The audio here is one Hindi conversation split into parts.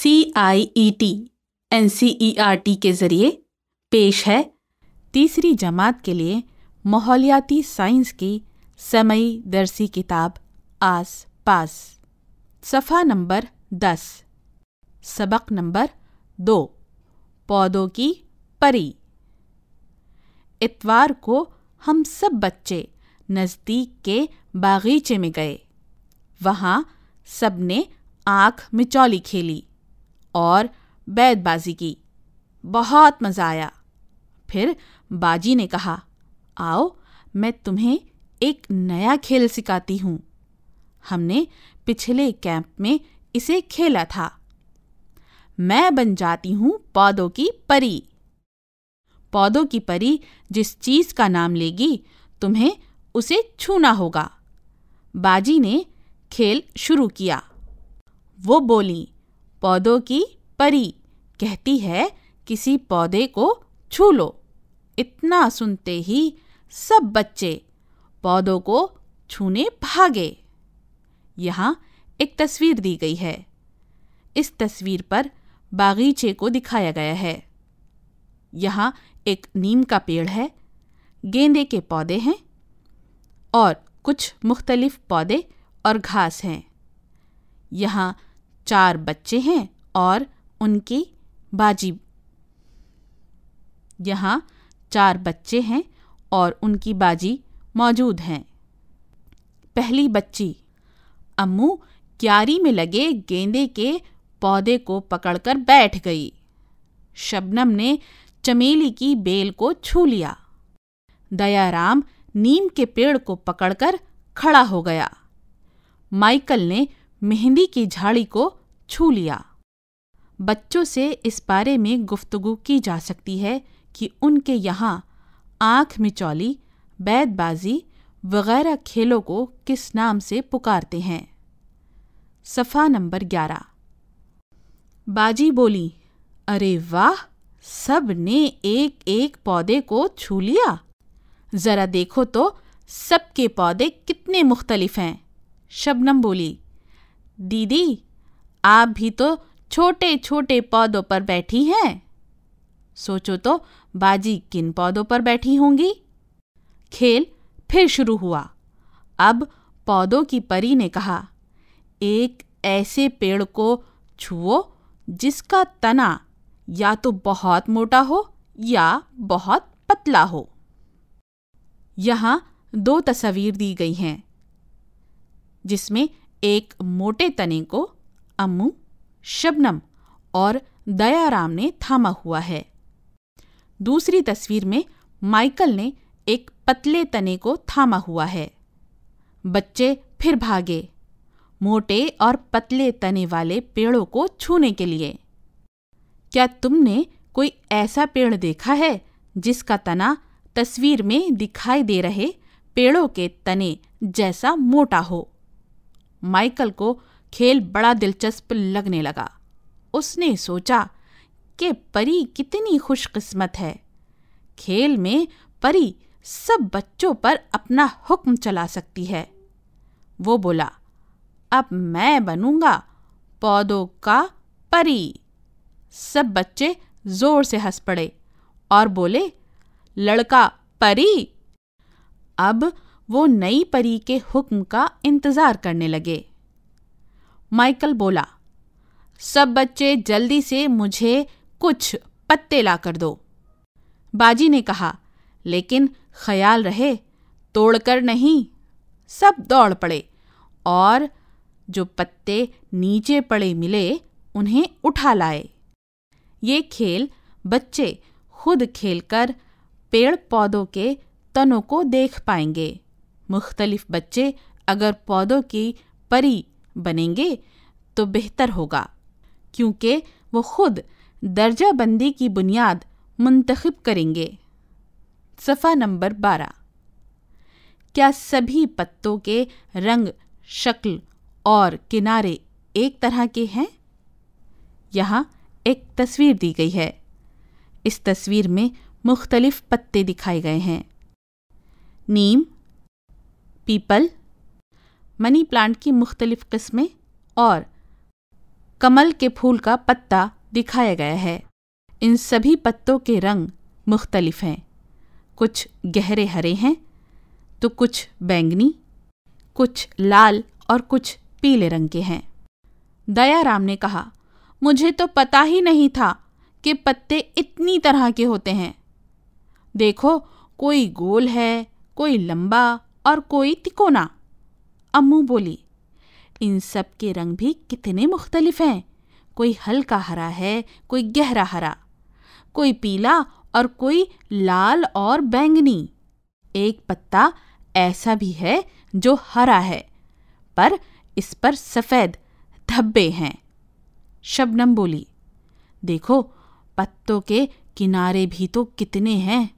C I E T N C E R T के ज़रिए पेश है तीसरी जमात के लिए माहौलियाती साइंस की समय दरसी किताब आस पास सफ़ा नंबर दस सबक नंबर दो पौधों की परी इतवार को हम सब बच्चे नज़दीक के बागीचे में गए वहाँ सबने आँख मिचौली खेली और बैतबाजी की बहुत मज़ा आया फिर बाजी ने कहा आओ मैं तुम्हें एक नया खेल सिखाती हूं हमने पिछले कैंप में इसे खेला था मैं बन जाती हूं पौधों की परी पौधों की परी जिस चीज़ का नाम लेगी तुम्हें उसे छूना होगा बाजी ने खेल शुरू किया वो बोली पौधों की परी कहती है किसी पौधे को छू लो इतना सुनते ही सब बच्चे पौधों को छूने भागे यहाँ एक तस्वीर दी गई है इस तस्वीर पर बागीचे को दिखाया गया है यहाँ एक नीम का पेड़ है गेंदे के पौधे हैं और कुछ मुख्तलिफ पौधे और घास हैं यहाँ चार बच्चे हैं और उनकी बाजी यहाँ चार बच्चे हैं और उनकी बाजी मौजूद हैं पहली बच्ची अम्मू क्यारी में लगे गेंदे के पौधे को पकड़कर बैठ गई शबनम ने चमेली की बेल को छू लिया दयाराम नीम के पेड़ को पकड़कर खड़ा हो गया माइकल ने मेहंदी की झाड़ी को छू लिया बच्चों से इस बारे में गुफ्तगु की जा सकती है कि उनके यहाँ आँख मिचौली बैतबाजी वगैरह खेलों को किस नाम से पुकारते हैं सफ़ा नंबर ग्यारह बाजी बोली अरे वाह सब ने एक एक पौधे को छू लिया ज़रा देखो तो सबके पौधे कितने मुख्तलिफ हैं शबनम बोली दीदी आप भी तो छोटे छोटे पौधों पर बैठी हैं सोचो तो बाजी किन पौधों पर बैठी होंगी खेल फिर शुरू हुआ अब पौधों की परी ने कहा एक ऐसे पेड़ को छुओ जिसका तना या तो बहुत मोटा हो या बहुत पतला हो यहां दो तस्वीर दी गई हैं जिसमें एक मोटे तने को अम्मू शबनम और दयाराम ने थामा हुआ है दूसरी तस्वीर में माइकल ने एक पतले तने को थामा हुआ है बच्चे फिर भागे मोटे और पतले तने वाले पेड़ों को छूने के लिए क्या तुमने कोई ऐसा पेड़ देखा है जिसका तना तस्वीर में दिखाई दे रहे पेड़ों के तने जैसा मोटा हो माइकल को खेल बड़ा दिलचस्प लगने लगा उसने सोचा कि परी कितनी खुशकिस्मत है खेल में परी सब बच्चों पर अपना हुक्म चला सकती है वो बोला अब मैं बनूंगा पौधों का परी सब बच्चे जोर से हंस पड़े और बोले लड़का परी अब वो नई परी के हुक्म का इंतज़ार करने लगे माइकल बोला सब बच्चे जल्दी से मुझे कुछ पत्ते ला कर दो बाजी ने कहा लेकिन ख्याल रहे तोड़कर नहीं सब दौड़ पड़े और जो पत्ते नीचे पड़े मिले उन्हें उठा लाए ये खेल बच्चे खुद खेलकर पेड़ पौधों के तनों को देख पाएंगे मुख्तलिफ बच्चे अगर पौधों की परी बनेंगे तो बेहतर होगा क्योंकि वो खुद दर्जा बंदी की बुनियाद मुंतखब करेंगे सफ़ा नंबर बारह क्या सभी पत्तों के रंग शक्ल और किनारे एक तरह के हैं यहाँ एक तस्वीर दी गई है इस तस्वीर में मुख्तलिफ पत्ते दिखाए गए हैं नीम पीपल मनी प्लांट की मुख्तलिफ किस्में और कमल के फूल का पत्ता दिखाया गया है इन सभी पत्तों के रंग मुख्तलिफ हैं कुछ गहरे हरे हैं तो कुछ बैंगनी कुछ लाल और कुछ पीले रंग के हैं दयाराम ने कहा मुझे तो पता ही नहीं था कि पत्ते इतनी तरह के होते हैं देखो कोई गोल है कोई लंबा और कोई तिकोना अम्मू बोली इन सब के रंग भी कितने मुख्तलिफ हैं कोई हल्का हरा है कोई गहरा हरा कोई पीला और कोई लाल और बैंगनी एक पत्ता ऐसा भी है जो हरा है पर इस पर सफ़ेद धब्बे हैं शबनम बोली देखो पत्तों के किनारे भी तो कितने हैं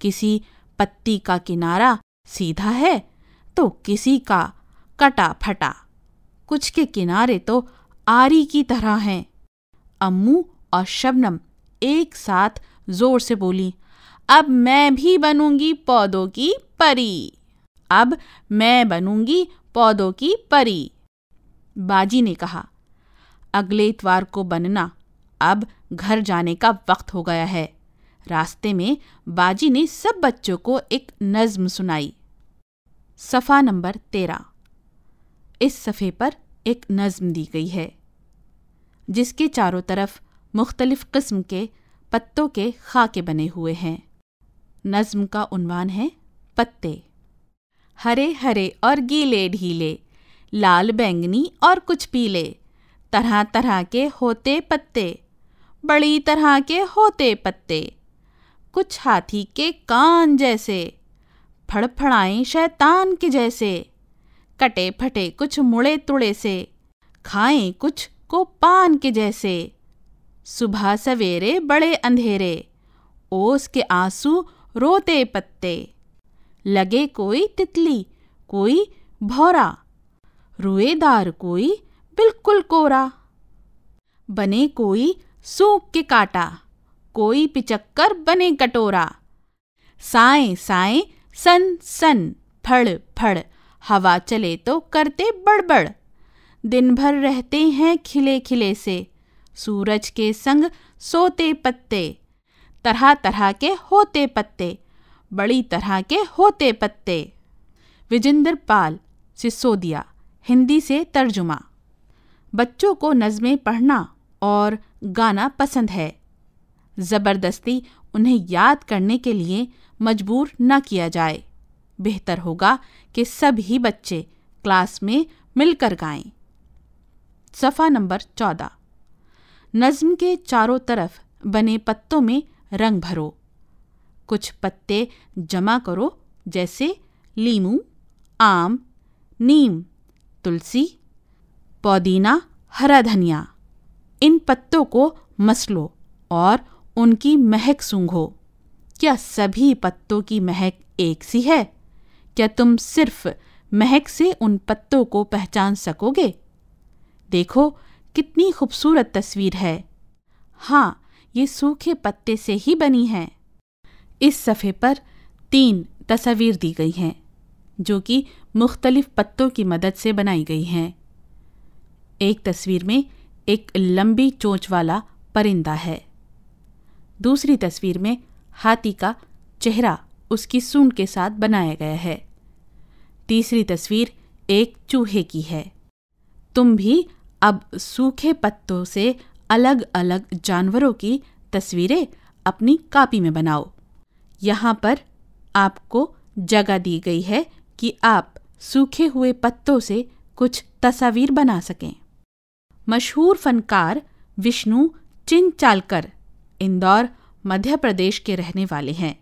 किसी पत्ती का किनारा सीधा है तो किसी का कटा फटा कुछ के किनारे तो आरी की तरह हैं अम्मू और शबनम एक साथ जोर से बोली अब मैं भी बनूंगी पौधों की परी अब मैं बनूंगी पौधों की परी बाजी ने कहा अगले इतवार को बनना अब घर जाने का वक्त हो गया है रास्ते में बाजी ने सब बच्चों को एक नज्म सुनाई सफ़ा नंबर तेरह इस सफ़े पर एक नज़म दी गई है जिसके चारों तरफ मुख्तलिफ़ कस्म के पत्तों के खाके बने हुए हैं नज़म का उनवान है पत्ते हरे हरे और गीले ढीले लाल बैंगनी और कुछ पीले तरह तरह के होते पत्ते बड़ी तरह के होते पत्ते कुछ हाथी के कान जैसे फड़फड़ाएं शैतान के जैसे कटे फटे कुछ मुड़े तुड़े से खाएं कुछ को पान के जैसे सुबह सवेरे बड़े अंधेरे ओस के आंसू रोते पत्ते लगे कोई तितली कोई भौरा रुएदार कोई बिल्कुल कोरा बने कोई सूख के काटा कोई पिचक्कर बने कटोरा साए साए सन सन फड़ फड़ हवा चले तो करते बड़बड़ दिन भर रहते हैं खिले खिले से सूरज के संग सोते पत्ते तरह तरह के होते पत्ते बड़ी तरह के होते पत्ते विजेंद्र पाल सिसोदिया हिंदी से तर्जुमा बच्चों को नज़में पढ़ना और गाना पसंद है ज़बरदस्ती उन्हें याद करने के लिए मजबूर न किया जाए बेहतर होगा कि सभी बच्चे क्लास में मिलकर गाएं सफ़ा नंबर चौदह नज्म के चारों तरफ बने पत्तों में रंग भरो कुछ पत्ते जमा करो जैसे लीमू आम नीम तुलसी पौदीना हरा धनिया इन पत्तों को मसलो और उनकी महक सूंघो क्या सभी पत्तों की महक एक सी है क्या तुम सिर्फ महक से उन पत्तों को पहचान सकोगे देखो कितनी खूबसूरत तस्वीर है हाँ ये सूखे पत्ते से ही बनी है इस सफ़े पर तीन तस्वीर दी गई हैं जो कि मुख्तलिफ पत्तों की मदद से बनाई गई हैं एक तस्वीर में एक लंबी चोंच वाला परिंदा है दूसरी तस्वीर में हाथी का चेहरा उसकी सून के साथ बनाया गया है तीसरी तस्वीर एक चूहे की है तुम भी अब सूखे पत्तों से अलग अलग जानवरों की तस्वीरें अपनी कापी में बनाओ यहाँ पर आपको जगह दी गई है कि आप सूखे हुए पत्तों से कुछ तस्वीर बना सकें मशहूर फनकार विष्णु चिंचालकर इंदौर मध्य प्रदेश के रहने वाले हैं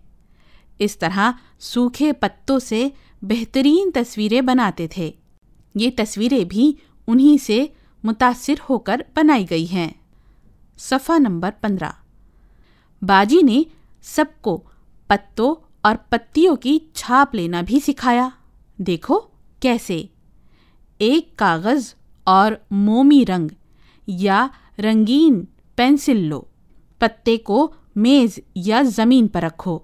इस तरह सूखे पत्तों से बेहतरीन तस्वीरें बनाते थे ये तस्वीरें भी उन्हीं से मुतासिर होकर बनाई गई हैं सफ़ा नंबर पंद्रह बाजी ने सबको पत्तों और पत्तियों की छाप लेना भी सिखाया देखो कैसे एक कागज़ और मोमी रंग या रंगीन पेंसिल लो पत्ते को मेज़ या ज़मीन पर रखो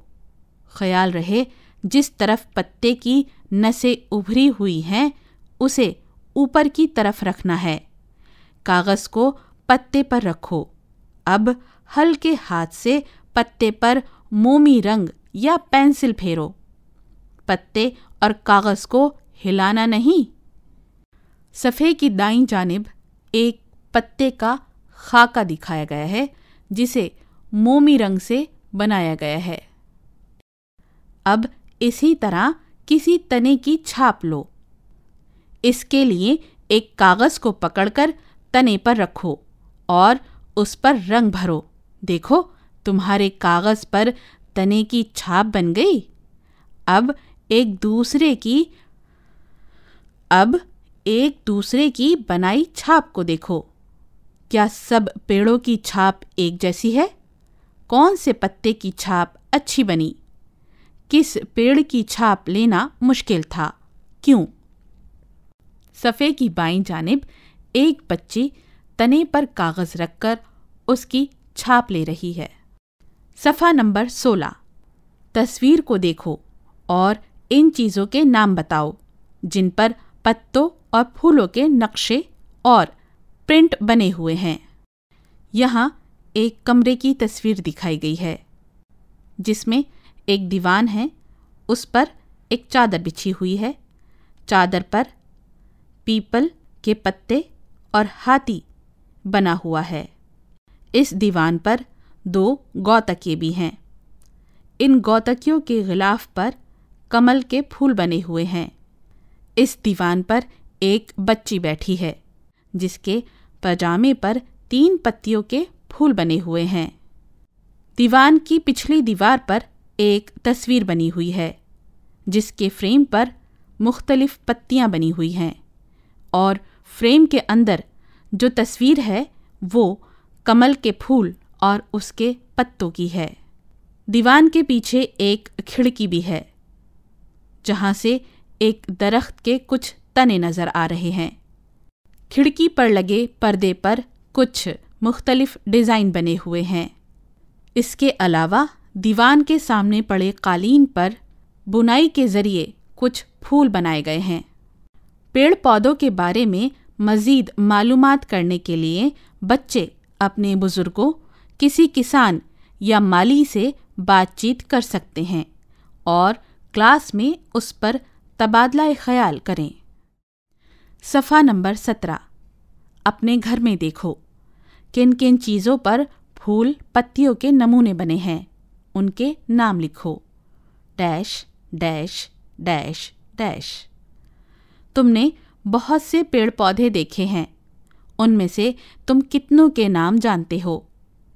ख्याल रहे जिस तरफ पत्ते की नसें उभरी हुई हैं उसे ऊपर की तरफ रखना है कागज़ को पत्ते पर रखो अब हल्के हाथ से पत्ते पर मोमी रंग या पेंसिल फेरो पत्ते और कागज़ को हिलाना नहीं सफ़े की दाई जानब एक पत्ते का खाका दिखाया गया है जिसे मोमी रंग से बनाया गया है अब इसी तरह किसी तने की छाप लो इसके लिए एक कागज़ को पकड़कर तने पर रखो और उस पर रंग भरो देखो तुम्हारे कागज़ पर तने की छाप बन गई अब एक दूसरे की अब एक दूसरे की बनाई छाप को देखो क्या सब पेड़ों की छाप एक जैसी है कौन से पत्ते की छाप अच्छी बनी किस पेड़ की छाप लेना मुश्किल था क्यों सफ़े की बाई जानब एक बच्ची तने पर कागज़ रखकर उसकी छाप ले रही है सफ़ा नंबर सोलह तस्वीर को देखो और इन चीज़ों के नाम बताओ जिन पर पत्तों और फूलों के नक्शे और प्रिंट बने हुए हैं यहाँ एक कमरे की तस्वीर दिखाई गई है जिसमें एक दीवान है उस पर एक चादर बिछी हुई है चादर पर पीपल के पत्ते और हाथी बना हुआ है इस दीवान पर दो गौतके भी हैं इन गौतकियों के गिलाफ पर कमल के फूल बने हुए हैं इस दीवान पर एक बच्ची बैठी है जिसके पजामे पर तीन पत्तियों के फूल बने हुए हैं दीवान की पिछली दीवार पर एक तस्वीर बनी हुई है जिसके फ्रेम पर मुख्तलिफ पत्तियां बनी हुई हैं और फ्रेम के अंदर जो तस्वीर है वो कमल के फूल और उसके पत्तों की है दीवान के पीछे एक खिड़की भी है जहाँ से एक दरख्त के कुछ तने नज़र आ रहे हैं खिड़की पर लगे पर्दे पर कुछ मुख्तलिफ डिज़ाइन बने हुए हैं इसके अलावा दीवान के सामने पड़े कालीन पर बुनाई के ज़रिए कुछ फूल बनाए गए हैं पेड़ पौधों के बारे में मज़ीद मालूम करने के लिए बच्चे अपने बुज़ुर्गों किसी किसान या माली से बातचीत कर सकते हैं और क्लास में उस पर तबादला ख्याल करें सफ़ा नंबर सत्रह अपने घर में देखो किन किन चीज़ों पर फूल पत्तियों के नमूने बने हैं उनके नाम लिखो डैश डैश डैश डैश तुमने बहुत से पेड़ पौधे देखे हैं उनमें से तुम कितनों के नाम जानते हो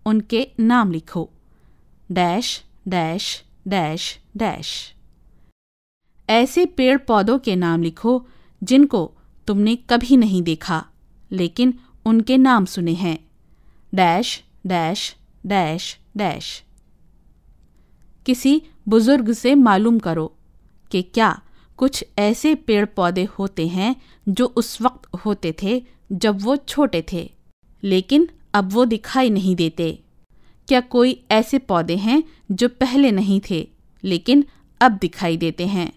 उनके नाम लिखो डैश डैश डैश डैश ऐसे पेड़ पौधों के नाम लिखो जिनको तुमने कभी नहीं देखा लेकिन उनके नाम सुने हैं डैश डैश डैश डैश किसी बुजुर्ग से मालूम करो कि क्या कुछ ऐसे पेड़ पौधे होते हैं जो उस वक्त होते थे जब वो छोटे थे लेकिन अब वो दिखाई नहीं देते क्या कोई ऐसे पौधे हैं जो पहले नहीं थे लेकिन अब दिखाई देते हैं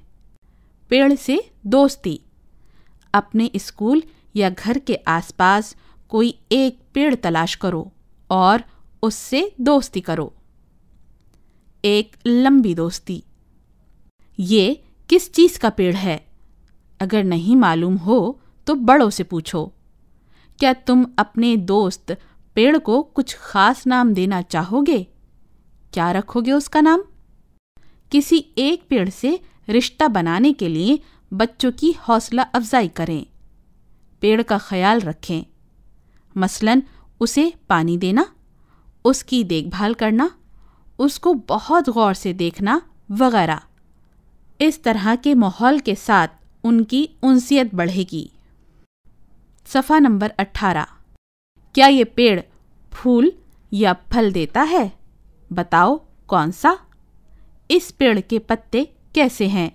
पेड़ से दोस्ती अपने स्कूल या घर के आसपास कोई एक पेड़ तलाश करो और उससे दोस्ती करो एक लंबी दोस्ती ये किस चीज़ का पेड़ है अगर नहीं मालूम हो तो बड़ों से पूछो क्या तुम अपने दोस्त पेड़ को कुछ खास नाम देना चाहोगे क्या रखोगे उसका नाम किसी एक पेड़ से रिश्ता बनाने के लिए बच्चों की हौसला अफजाई करें पेड़ का ख्याल रखें मसलन उसे पानी देना उसकी देखभाल करना उसको बहुत गौर से देखना वगैरह इस तरह के माहौल के साथ उनकी उनसीयत बढ़ेगी सफ़ा नंबर 18 क्या ये पेड़ फूल या फल देता है बताओ कौन सा इस पेड़ के पत्ते कैसे हैं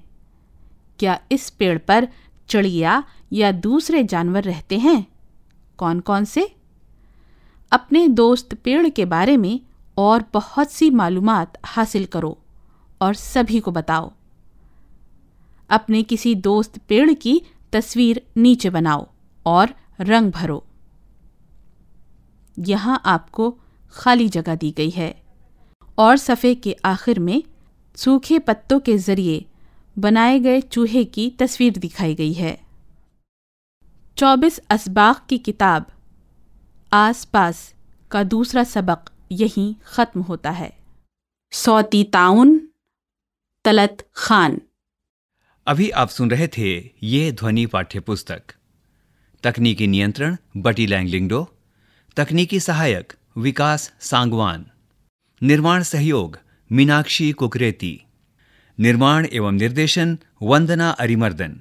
क्या इस पेड़ पर चिड़िया या दूसरे जानवर रहते हैं कौन कौन से अपने दोस्त पेड़ के बारे में और बहुत सी मालूम हासिल करो और सभी को बताओ अपने किसी दोस्त पेड़ की तस्वीर नीचे बनाओ और रंग भरो यहां आपको खाली जगह दी गई है और सफ़े के आखिर में सूखे पत्तों के ज़रिए बनाए गए चूहे की तस्वीर दिखाई गई है चौबीस इसबाक की किताब आस पास का दूसरा सबक यहीं ख़त्म होता है सौती ताउन तलत खान अभी आप सुन रहे थे ये ध्वनि पाठ्य पुस्तक तकनीकी नियंत्रण बटी लैंगलिंगडो तकनीकी सहायक विकास सांगवान निर्माण सहयोग मीनाक्षी कुकरेती निर्माण एवं निर्देशन वंदना अरिमर्दन